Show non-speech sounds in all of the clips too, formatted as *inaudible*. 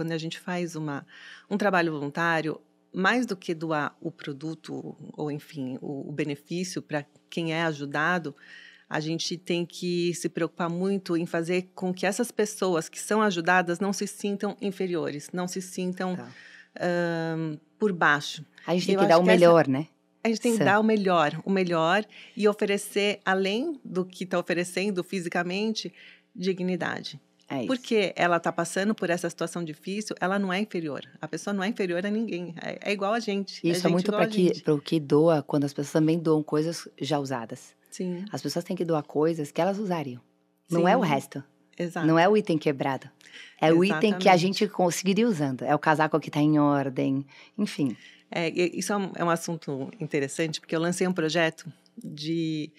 Quando a gente faz uma, um trabalho voluntário, mais do que doar o produto ou, enfim, o, o benefício para quem é ajudado, a gente tem que se preocupar muito em fazer com que essas pessoas que são ajudadas não se sintam inferiores, não se sintam tá. um, por baixo. A gente tem que dar o que melhor, essa... né? A gente tem que dar o melhor, o melhor e oferecer, além do que está oferecendo fisicamente, dignidade. É Porque ela está passando por essa situação difícil, ela não é inferior. A pessoa não é inferior a ninguém. É, é igual a gente. É isso é a gente é muito para que, o que doa, quando as pessoas também doam coisas já usadas. Sim. As pessoas têm que doar coisas que elas usariam. Não Sim. é o resto. Exato. Não é o item quebrado. É Exatamente. o item que a gente conseguiria usando. É o casaco que está em ordem, enfim. É, isso é um, é um assunto interessante, porque eu lancei um projeto de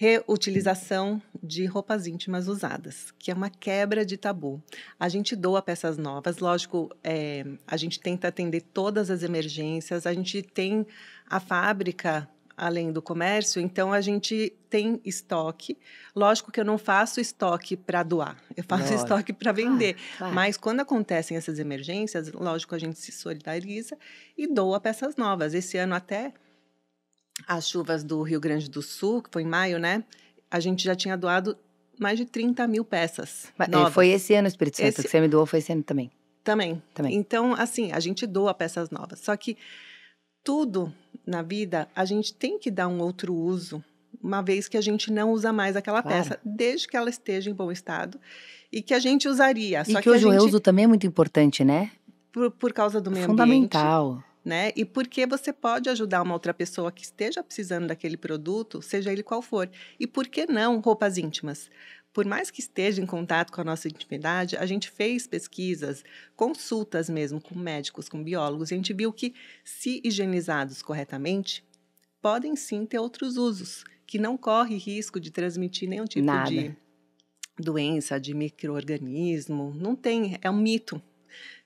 Reutilização de roupas íntimas usadas, que é uma quebra de tabu. A gente doa peças novas, lógico, é, a gente tenta atender todas as emergências, a gente tem a fábrica além do comércio, então a gente tem estoque. Lógico que eu não faço estoque para doar, eu faço Nossa. estoque para vender. Ah, Mas quando acontecem essas emergências, lógico, a gente se solidariza e doa peças novas. Esse ano até as chuvas do Rio Grande do Sul, que foi em maio, né? A gente já tinha doado mais de 30 mil peças. É, novas. Foi esse ano, Espírito Santo, esse... que você me doou, foi esse ano também. Também. também. Então, assim, a gente doa peças novas. Só que tudo na vida a gente tem que dar um outro uso, uma vez que a gente não usa mais aquela claro. peça, desde que ela esteja em bom estado e que a gente usaria. E Só que, que hoje gente... o reuso também é muito importante, né? Por, por causa do meio Fundamental. ambiente. Fundamental né? E porque você pode ajudar uma outra pessoa que esteja precisando daquele produto, seja ele qual for. E por que não roupas íntimas? Por mais que esteja em contato com a nossa intimidade, a gente fez pesquisas, consultas mesmo com médicos, com biólogos, e a gente viu que, se higienizados corretamente, podem sim ter outros usos, que não corre risco de transmitir nenhum tipo Nada. de doença, de microorganismo. Não tem, é um mito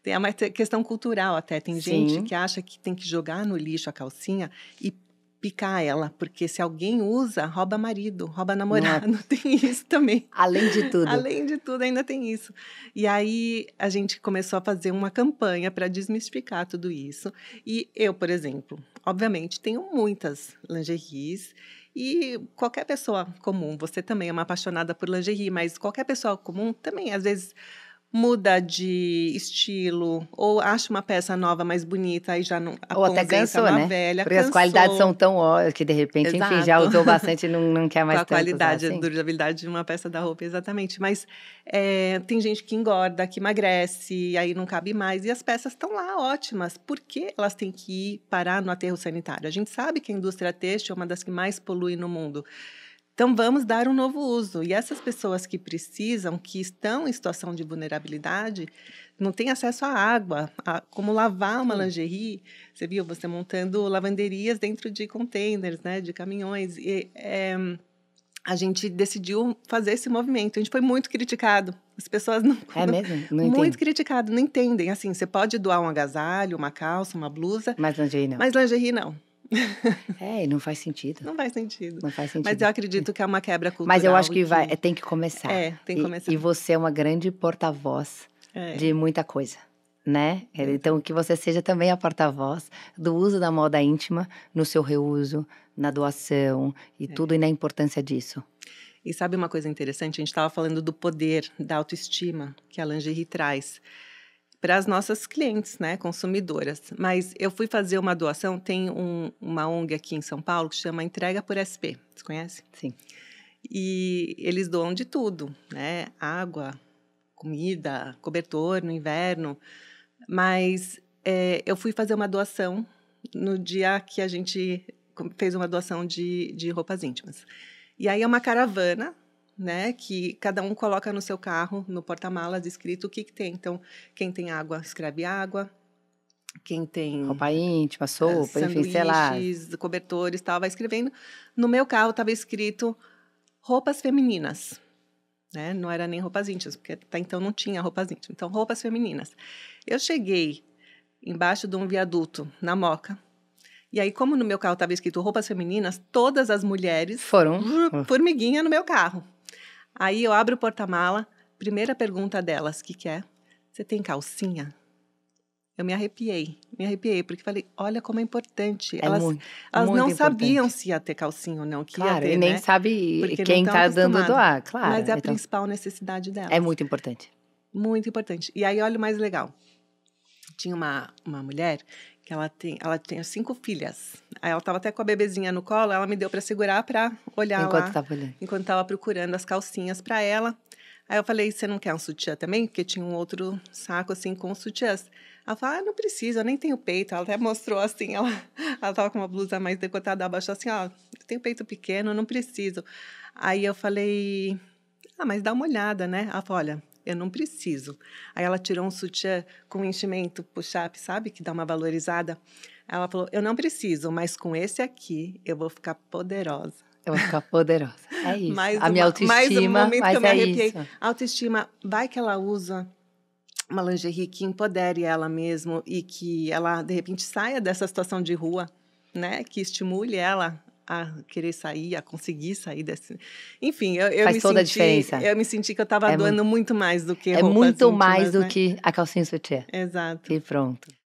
tem uma questão cultural até. Tem Sim. gente que acha que tem que jogar no lixo a calcinha e picar ela, porque se alguém usa, rouba marido, rouba namorado, não é. *laughs* tem isso também. Além de tudo. Além de tudo, ainda tem isso. E aí a gente começou a fazer uma campanha para desmistificar tudo isso. E eu, por exemplo, obviamente tenho muitas lingeries e qualquer pessoa comum, você também é uma apaixonada por lingerie, mas qualquer pessoa comum também às vezes muda de estilo, ou acha uma peça nova mais bonita e já não a Ou até cansou, né? Velha, Porque cansou. as qualidades são tão ótimas que de repente, Exato. enfim, já usou bastante e não, não quer *laughs* mais a tanto. A qualidade, assim. a durabilidade de uma peça da roupa, exatamente. Mas é, tem gente que engorda, que emagrece, aí não cabe mais. E as peças estão lá ótimas. Por que elas têm que ir parar no aterro sanitário? A gente sabe que a indústria têxtil é uma das que mais polui no mundo. Então, vamos dar um novo uso. E essas pessoas que precisam, que estão em situação de vulnerabilidade, não têm acesso à água, a como lavar uma lingerie. Você viu, você montando lavanderias dentro de containers, né, de caminhões. E, é, a gente decidiu fazer esse movimento. A gente foi muito criticado. As pessoas não. É mesmo? Não *laughs* muito entendo. criticado, não entendem. Assim, você pode doar um agasalho, uma calça, uma blusa. Mas lingerie não. Mas lingerie não. *laughs* É, não faz sentido. Não faz sentido. Não faz sentido. Mas eu acredito que é uma quebra cultural. Mas eu acho que, que... vai, é, tem que começar. É, tem que e, começar. E você é uma grande porta-voz é. de muita coisa. Né? Então, que você seja também a porta-voz do uso da moda íntima no seu reuso, na doação e é. tudo, e na importância disso. E sabe uma coisa interessante? A gente estava falando do poder, da autoestima que a lingerie traz para as nossas clientes, né, consumidoras. Mas eu fui fazer uma doação, tem um, uma ONG aqui em São Paulo que chama Entrega por SP. Você conhece? Sim. E eles doam de tudo, né? Água, comida, cobertor no inverno. Mas é, eu fui fazer uma doação no dia que a gente fez uma doação de, de roupas íntimas. E aí é uma caravana né? Que cada um coloca no seu carro, no porta-malas, escrito o que, que tem. Então, quem tem água, escreve água. Quem tem. Roupa íntima, ah, sopa, enfim, sei lá. cobertores tal, vai escrevendo. No meu carro estava escrito roupas femininas. Né? Não era nem roupas íntimas, porque até então não tinha roupas íntimas. Então, roupas femininas. Eu cheguei embaixo de um viaduto, na Moca, e aí, como no meu carro estava escrito roupas femininas, todas as mulheres foram formiguinha no meu carro. Aí eu abro o porta-mala, primeira pergunta delas, que que é? Você tem calcinha? Eu me arrepiei, me arrepiei, porque falei, olha como é importante. É elas muito, elas muito não importante. sabiam se ia ter calcinha ou não, que claro, ia ter, e nem né? sabe porque quem está dando doar, claro. Mas é a então, principal necessidade delas. É muito importante. Muito importante. E aí, olha o mais legal. Tinha uma, uma mulher que ela tem, ela tem cinco filhas. Aí ela estava até com a bebezinha no colo, ela me deu para segurar para olhar enquanto lá, tava olhando. enquanto tava procurando as calcinhas para ela. Aí eu falei, você não quer um sutiã também? Porque tinha um outro saco assim com sutiãs. Ela falou, ah, não precisa, eu nem tenho peito. Ela até mostrou assim, ela, *laughs* ela tava com uma blusa mais decotada abaixo, assim, ó, eu tenho peito pequeno, não preciso. Aí eu falei, ah, mas dá uma olhada, né? Ela falou, olha, eu não preciso. Aí ela tirou um sutiã com enchimento push-up, sabe? Que dá uma valorizada. Ela falou: Eu não preciso, mas com esse aqui eu vou ficar poderosa. Eu vou ficar poderosa. É isso. *laughs* mais a uma, minha autoestima. Mais um momento mas que eu me é arrepiei. Isso. Autoestima, vai que ela usa uma lingerie que empodere ela mesmo e que ela, de repente, saia dessa situação de rua, né? Que estimule ela a querer sair, a conseguir sair desse. Enfim, eu, eu Faz me toda senti, a diferença. Eu me senti que eu estava é doando muito, muito mais do que É muito mais do né? que a calcinha sutiã. Exato. E pronto.